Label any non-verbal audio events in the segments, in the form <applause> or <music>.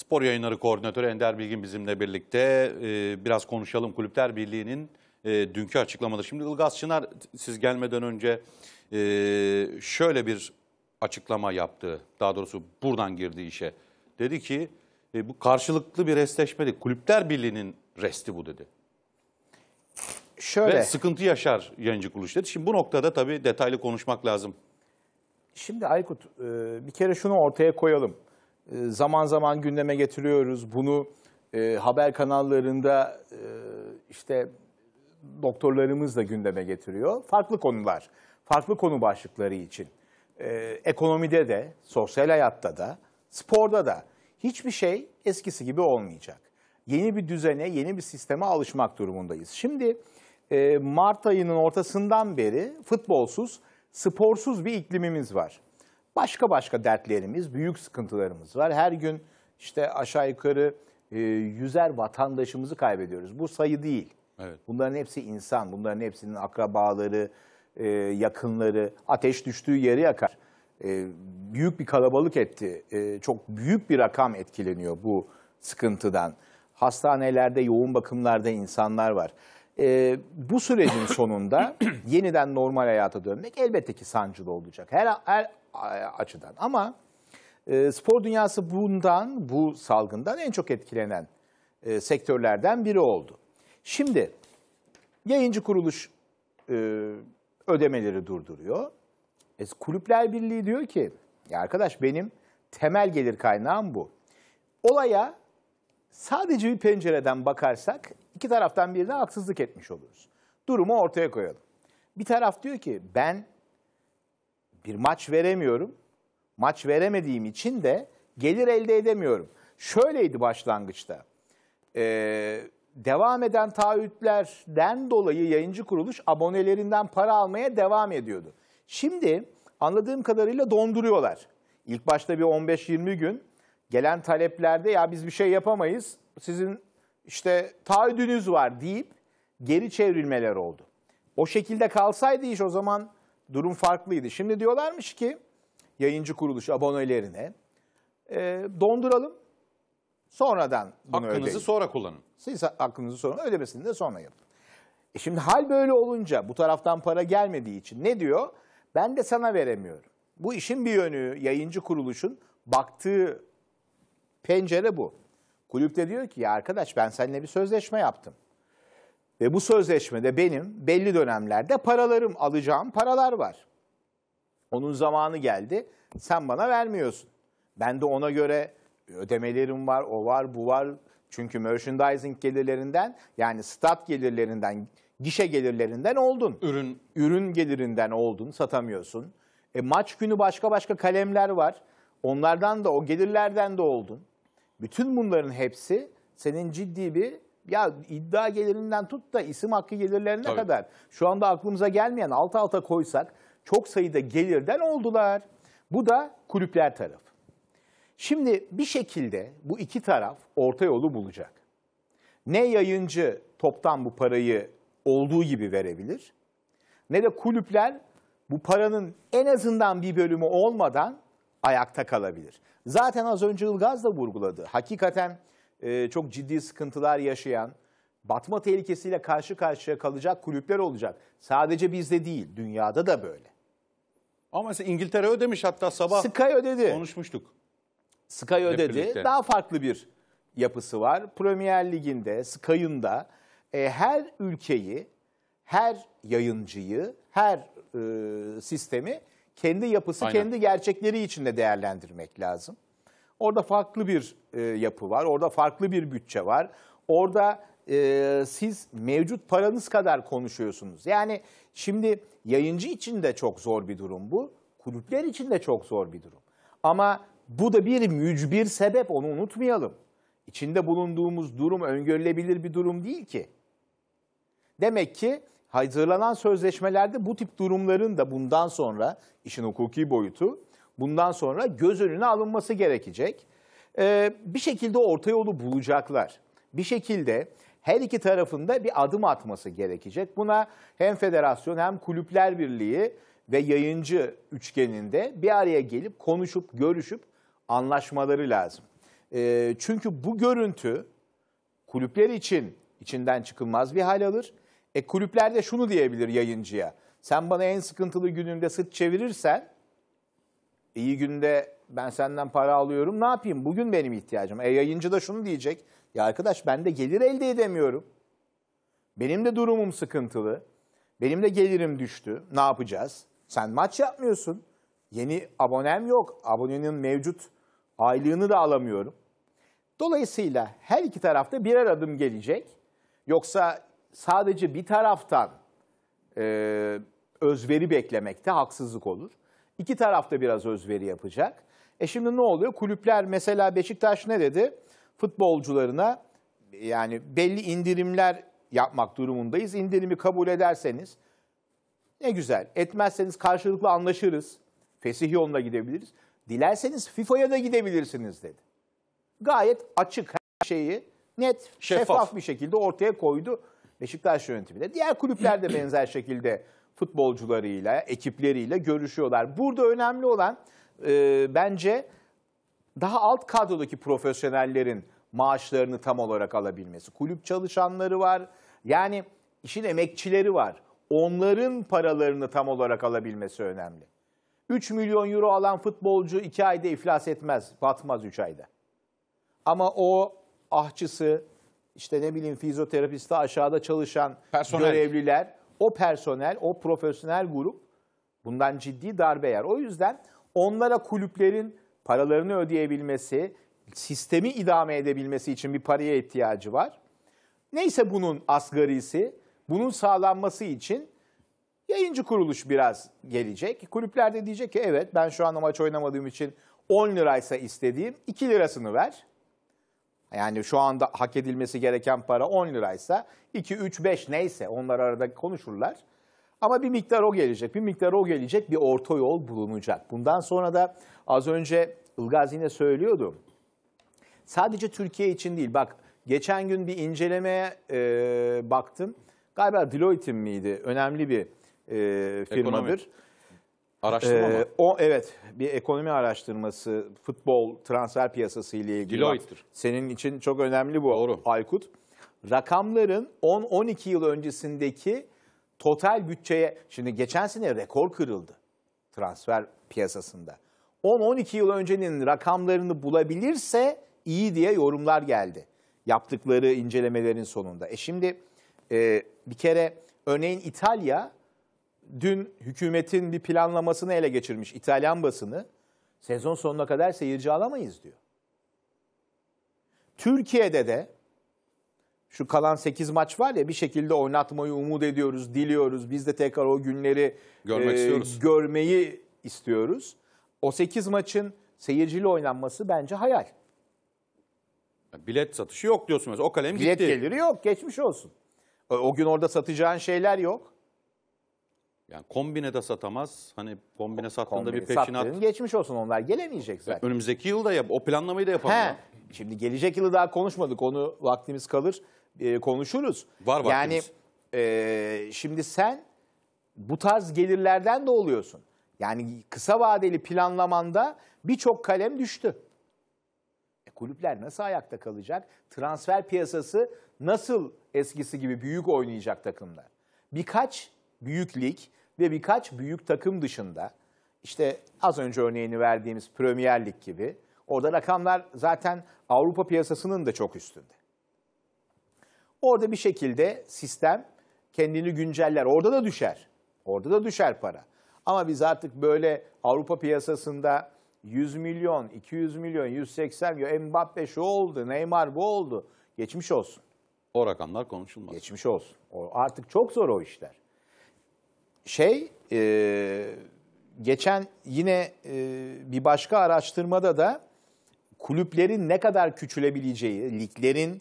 Spor Yayınları Koordinatörü Ender Bilgin bizimle birlikte. Ee, biraz konuşalım Kulüpler Birliği'nin e, dünkü açıklamaları. Şimdi Ilgaz Çınar siz gelmeden önce e, şöyle bir açıklama yaptı. Daha doğrusu buradan girdi işe. Dedi ki e, bu karşılıklı bir restleşme değil. Kulüpler Birliği'nin resti bu dedi. Şöyle. Ve sıkıntı yaşar yayıncı kuruluş dedi. Şimdi bu noktada tabii detaylı konuşmak lazım. Şimdi Aykut bir kere şunu ortaya koyalım. Ee, zaman zaman gündeme getiriyoruz. Bunu e, haber kanallarında e, işte doktorlarımız da gündeme getiriyor. Farklı konular, farklı konu başlıkları için. E, ekonomide de, sosyal hayatta da, sporda da hiçbir şey eskisi gibi olmayacak. Yeni bir düzene, yeni bir sisteme alışmak durumundayız. Şimdi e, Mart ayının ortasından beri futbolsuz, sporsuz bir iklimimiz var başka başka dertlerimiz, büyük sıkıntılarımız var. Her gün işte aşağı yukarı e, yüzer vatandaşımızı kaybediyoruz. Bu sayı değil. Evet. Bunların hepsi insan, bunların hepsinin akrabaları, e, yakınları, ateş düştüğü yeri yakar. E, büyük bir kalabalık etti. E, çok büyük bir rakam etkileniyor bu sıkıntıdan. Hastanelerde, yoğun bakımlarda insanlar var e, bu sürecin sonunda <clears throat> yeniden normal hayata dönmek elbette ki sancılı olacak her, her açıdan. Ama e, spor dünyası bundan, bu salgından en çok etkilenen e, sektörlerden biri oldu. Şimdi yayıncı kuruluş e, ödemeleri durduruyor. E, Kulüpler Birliği diyor ki, ya arkadaş benim temel gelir kaynağım bu. Olaya sadece bir pencereden bakarsak iki taraftan birine haksızlık etmiş oluruz. Durumu ortaya koyalım. Bir taraf diyor ki ben bir maç veremiyorum. Maç veremediğim için de gelir elde edemiyorum. Şöyleydi başlangıçta. Ee, devam eden taahhütlerden dolayı yayıncı kuruluş abonelerinden para almaya devam ediyordu. Şimdi anladığım kadarıyla donduruyorlar. İlk başta bir 15-20 gün gelen taleplerde ya biz bir şey yapamayız, sizin işte taahhüdünüz var deyip geri çevrilmeler oldu. O şekilde kalsaydı iş o zaman durum farklıydı. Şimdi diyorlarmış ki yayıncı kuruluş abonelerine e, donduralım sonradan bunu Hakkınızı ödeyin. sonra kullanın. Siz aklınızı sonra ödemesini de sonra yapın. E şimdi hal böyle olunca bu taraftan para gelmediği için ne diyor? Ben de sana veremiyorum. Bu işin bir yönü yayıncı kuruluşun baktığı Pencere bu. Kulüpte diyor ki ya arkadaş ben seninle bir sözleşme yaptım. Ve bu sözleşmede benim belli dönemlerde paralarım, alacağım paralar var. Onun zamanı geldi, sen bana vermiyorsun. Ben de ona göre ödemelerim var, o var, bu var. Çünkü merchandising gelirlerinden, yani stat gelirlerinden, gişe gelirlerinden oldun. Ürün. Ürün gelirinden oldun, satamıyorsun. E, maç günü başka başka kalemler var. Onlardan da, o gelirlerden de oldun. Bütün bunların hepsi senin ciddi bir ya iddia gelirinden tut da isim hakkı gelirlerine Tabii. kadar şu anda aklımıza gelmeyen alt alta koysak çok sayıda gelirden oldular. Bu da kulüpler tarafı. Şimdi bir şekilde bu iki taraf orta yolu bulacak. Ne yayıncı toptan bu parayı olduğu gibi verebilir ne de kulüpler bu paranın en azından bir bölümü olmadan ayakta kalabilir. Zaten az önce Ilgaz da vurguladı. Hakikaten e, çok ciddi sıkıntılar yaşayan, batma tehlikesiyle karşı karşıya kalacak kulüpler olacak. Sadece bizde değil, dünyada da böyle. Ama mesela İngiltere ödemiş hatta sabah. Sky ödedi. Konuşmuştuk. Sky ödedi. Daha farklı bir yapısı var. Premier Lig'inde, Sky'ın da e, her ülkeyi, her yayıncıyı, her e, sistemi kendi yapısı, Aynen. kendi gerçekleri içinde değerlendirmek lazım. Orada farklı bir e, yapı var, orada farklı bir bütçe var. Orada e, siz mevcut paranız kadar konuşuyorsunuz. Yani şimdi yayıncı için de çok zor bir durum bu, kulüpler için de çok zor bir durum. Ama bu da bir mücbir sebep, onu unutmayalım. İçinde bulunduğumuz durum öngörülebilir bir durum değil ki. Demek ki hazırlanan sözleşmelerde bu tip durumların da bundan sonra işin hukuki boyutu bundan sonra göz önüne alınması gerekecek. Ee, bir şekilde orta yolu bulacaklar. Bir şekilde her iki tarafında bir adım atması gerekecek. Buna hem federasyon hem kulüpler birliği ve yayıncı üçgeninde bir araya gelip konuşup görüşüp anlaşmaları lazım. E, çünkü bu görüntü kulüpler için içinden çıkılmaz bir hal alır. E kulüpler de şunu diyebilir yayıncıya. Sen bana en sıkıntılı gününde sırt çevirirsen iyi günde ben senden para alıyorum ne yapayım? Bugün benim ihtiyacım. E yayıncı da şunu diyecek. Ya arkadaş ben de gelir elde edemiyorum. Benim de durumum sıkıntılı. Benim de gelirim düştü. Ne yapacağız? Sen maç yapmıyorsun. Yeni abonem yok. Abonenin mevcut aylığını da alamıyorum. Dolayısıyla her iki tarafta birer adım gelecek. Yoksa sadece bir taraftan e, özveri beklemekte haksızlık olur. İki tarafta biraz özveri yapacak. E şimdi ne oluyor? Kulüpler mesela Beşiktaş ne dedi? Futbolcularına yani belli indirimler yapmak durumundayız. İndirimi kabul ederseniz ne güzel. Etmezseniz karşılıklı anlaşırız. Fesih yoluna gidebiliriz. Dilerseniz FIFA'ya da gidebilirsiniz dedi. Gayet açık her şeyi net, şeffaf, şeffaf bir şekilde ortaya koydu. Beşiktaş yönetimi de diğer kulüpler de benzer şekilde futbolcularıyla, ekipleriyle görüşüyorlar. Burada önemli olan e, bence daha alt kadrodaki profesyonellerin maaşlarını tam olarak alabilmesi. Kulüp çalışanları var. Yani işin emekçileri var. Onların paralarını tam olarak alabilmesi önemli. 3 milyon euro alan futbolcu 2 ayda iflas etmez, batmaz 3 ayda. Ama o ahçısı, işte ne bileyim fizyoterapiste aşağıda çalışan personel. görevliler, o personel, o profesyonel grup bundan ciddi darbe yer. O yüzden onlara kulüplerin paralarını ödeyebilmesi, sistemi idame edebilmesi için bir paraya ihtiyacı var. Neyse bunun asgarisi, bunun sağlanması için yayıncı kuruluş biraz gelecek. Kulüpler de diyecek ki evet ben şu an maç oynamadığım için 10 liraysa istediğim 2 lirasını ver. Yani şu anda hak edilmesi gereken para 10 liraysa 2, 3, 5 neyse onlar arada konuşurlar. Ama bir miktar o gelecek, bir miktar o gelecek, bir orta yol bulunacak. Bundan sonra da az önce Ilgaz yine söylüyordu. Sadece Türkiye için değil, bak geçen gün bir incelemeye e, baktım. Galiba Deloitte miydi? Önemli bir e, firmadır. Ekonomi. Araştırma ee, mı? O evet bir ekonomi araştırması futbol transfer piyasası ile ilgili. Deloitte'dir. Senin için çok önemli bu Doğru. Aykut. Rakamların 10-12 yıl öncesindeki total bütçeye şimdi geçen sene rekor kırıldı transfer piyasasında. 10-12 yıl öncenin rakamlarını bulabilirse iyi diye yorumlar geldi. Yaptıkları incelemelerin sonunda. E şimdi e, bir kere örneğin İtalya dün hükümetin bir planlamasını ele geçirmiş İtalyan basını. Sezon sonuna kadar seyirci alamayız diyor. Türkiye'de de şu kalan 8 maç var ya bir şekilde oynatmayı umut ediyoruz, diliyoruz. Biz de tekrar o günleri Görmek e, istiyoruz. görmeyi istiyoruz. O 8 maçın seyircili oynanması bence hayal. Bilet satışı yok diyorsunuz. O kalem Bilet gitti. geliri yok, geçmiş olsun. O, e, o gün orada satacağın şeyler yok. Yani kombine de satamaz. Hani kombine sattığında kombine bir peşinat. Sattığın geçmiş olsun onlar gelemeyecek zaten. Önümüzdeki yıl da yap, o planlamayı da yapalım. He. Şimdi gelecek yılı daha konuşmadık. Onu vaktimiz kalır. E, konuşuruz. Var vaktimiz. Yani e, şimdi sen bu tarz gelirlerden de oluyorsun. Yani kısa vadeli planlamanda birçok kalem düştü. E, kulüpler nasıl ayakta kalacak? Transfer piyasası nasıl eskisi gibi büyük oynayacak takımlar? Birkaç büyük lig ve birkaç büyük takım dışında işte az önce örneğini verdiğimiz Premier Lig gibi orada rakamlar zaten Avrupa piyasasının da çok üstünde. Orada bir şekilde sistem kendini günceller. Orada da düşer. Orada da düşer para. Ama biz artık böyle Avrupa piyasasında 100 milyon, 200 milyon, 180 milyon, Mbappe şu oldu, Neymar bu oldu. Geçmiş olsun. O rakamlar konuşulmaz. Geçmiş olsun. O, artık çok zor o işler şey e, geçen yine e, bir başka araştırmada da kulüplerin ne kadar küçülebileceği, liglerin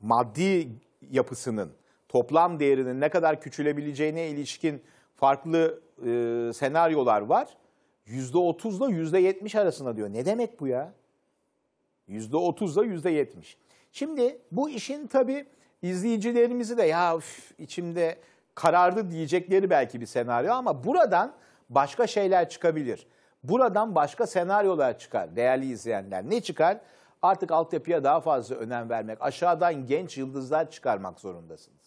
maddi yapısının, toplam değerinin ne kadar küçülebileceğine ilişkin farklı e, senaryolar var. yüzde otuzla yüzde yetmiş arasında diyor. Ne demek bu ya? yüzde otuzla yüzde yetmiş? Şimdi bu işin tabii izleyicilerimizi de ya üf, içimde karardı diyecekleri belki bir senaryo ama buradan başka şeyler çıkabilir. Buradan başka senaryolar çıkar değerli izleyenler. Ne çıkar? Artık altyapıya daha fazla önem vermek, aşağıdan genç yıldızlar çıkarmak zorundasınız.